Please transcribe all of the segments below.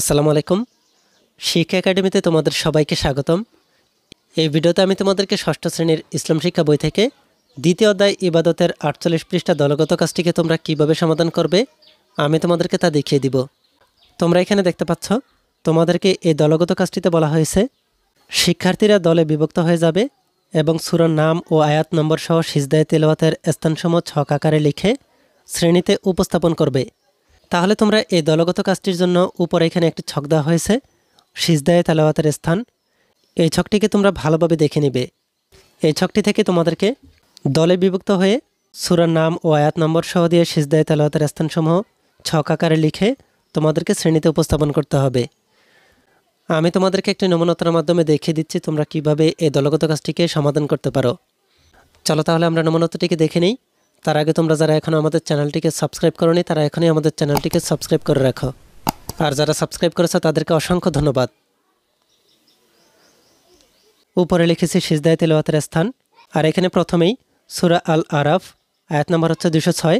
আসসালামু আলাইকুম শিক্ষা একাডেমিতে তোমাদের সবাইকে স্বাগতম এই ভিডিওতে আমি তোমাদেরকে ষষ্ঠ শ্রেণীর ইসলাম শিক্ষা বই থেকে দ্বিতীয় অধ্যায় ইবাদতের আটচল্লিশ পৃষ্ঠা দলগত কাজটিকে তোমরা কিভাবে সমাধান করবে আমি তোমাদেরকে তা দেখিয়ে দিব তোমরা এখানে দেখতে পাচ্ছ তোমাদেরকে এই দলগত কাজটিতে বলা হয়েছে শিক্ষার্থীরা দলে বিভক্ত হয়ে যাবে এবং সুরার নাম ও আয়াত নম্বর সহ সিজদায় তেলাওয়াতের স্থানসমূহ ছক আকারে লিখে শ্রেণীতে উপস্থাপন করবে তাহলে তোমরা এই দলগত কাজটির জন্য উপরে এখানে একটি ছক দেওয়া হয়েছে সিজদায়ে তালাওয়াতের স্থান এই ছকটিকে তোমরা ভালোভাবে দেখে নিবে এই ছকটি থেকে তোমাদেরকে দলে বিভক্ত হয়ে সুরার নাম ও আয়াত নম্বর সহ দিয়ে সিজদায় তালাওয়াতের স্থানসমূহ ছক আকারে লিখে তোমাদেরকে শ্রেণীতে উপস্থাপন করতে হবে আমি তোমাদেরকে একটি নমুনাতার মাধ্যমে দেখিয়ে দিচ্ছি তোমরা কিভাবে এই দলগত কাজটিকে সমাধান করতে পারো চলো তাহলে আমরা নমুনাতাটিকে দেখে নিই তার আগে তোমরা যারা এখনও আমাদের চ্যানেলটিকে সাবস্ক্রাইব নি তারা এখনই আমাদের চ্যানেলটিকে সাবস্ক্রাইব করে রাখো আর যারা সাবস্ক্রাইব করেছে তাদেরকে অসংখ্য ধন্যবাদ উপরে লিখেছি সিজদায় তেলাওয়াতের স্থান আর এখানে প্রথমেই সুরা আল আরাফ আয়াত নাম্বার হচ্ছে দুশো ছয়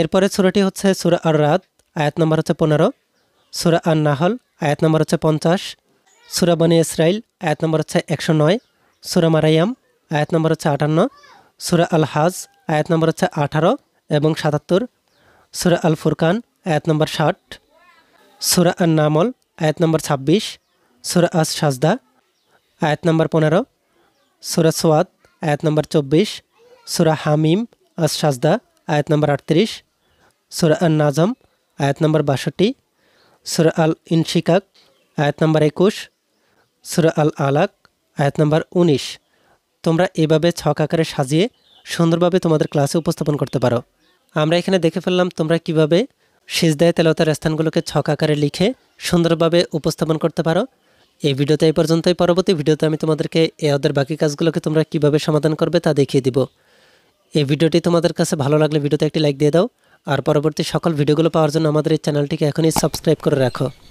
এরপরে সুরাটি হচ্ছে সুরা আর রাত আয়াত নাম্বার হচ্ছে পনেরো সুরা আর নাহল আয়াত নাম্বার হচ্ছে পঞ্চাশ সুরা বনি ইসরাইল আয়াত নম্বর হচ্ছে একশো নয় সুরা মারাইয়াম আয়াত নম্বর হচ্ছে আটান্ন সুরা আল হাজ আয়াত নম্বর হচ্ছে আঠারো এবং সাতাত্তর সুরা আল ফুরকান আয়াত নম্বর ষাট সুরা আন নামল আয়াত নম্বর ছাব্বিশ সুরা আস সাজদা আয়াত নম্বর পনেরো সুরা সোয়াদ আয়াত নম্বর চব্বিশ সুরা হামিম আস সাজদা আয়াত নম্বর আটত্রিশ সুরা আন নাজম আয়াত নম্বর বাষট্টি সুরা আল ইনশিকাক আয়াত নম্বর একুশ সুরা আল আলাক আয়াত নম্বর উনিশ তোমরা এভাবে ছক আকারে সাজিয়ে সুন্দরভাবে তোমাদের ক্লাসে উপস্থাপন করতে পারো আমরা এখানে দেখে ফেললাম তোমরা কিভাবে সিজদায় তেলতার স্থানগুলোকে ছক আকারে লিখে সুন্দরভাবে উপস্থাপন করতে পারো এই ভিডিওতে এই পর্যন্তই পরবর্তী ভিডিওতে আমি তোমাদেরকে এ ওদের বাকি কাজগুলোকে তোমরা কিভাবে সমাধান করবে তা দেখিয়ে দিব এই ভিডিওটি তোমাদের কাছে ভালো লাগলে ভিডিওতে একটি লাইক দিয়ে দাও আর পরবর্তী সকল ভিডিওগুলো পাওয়ার জন্য আমাদের এই চ্যানেলটিকে এখনই সাবস্ক্রাইব করে রাখো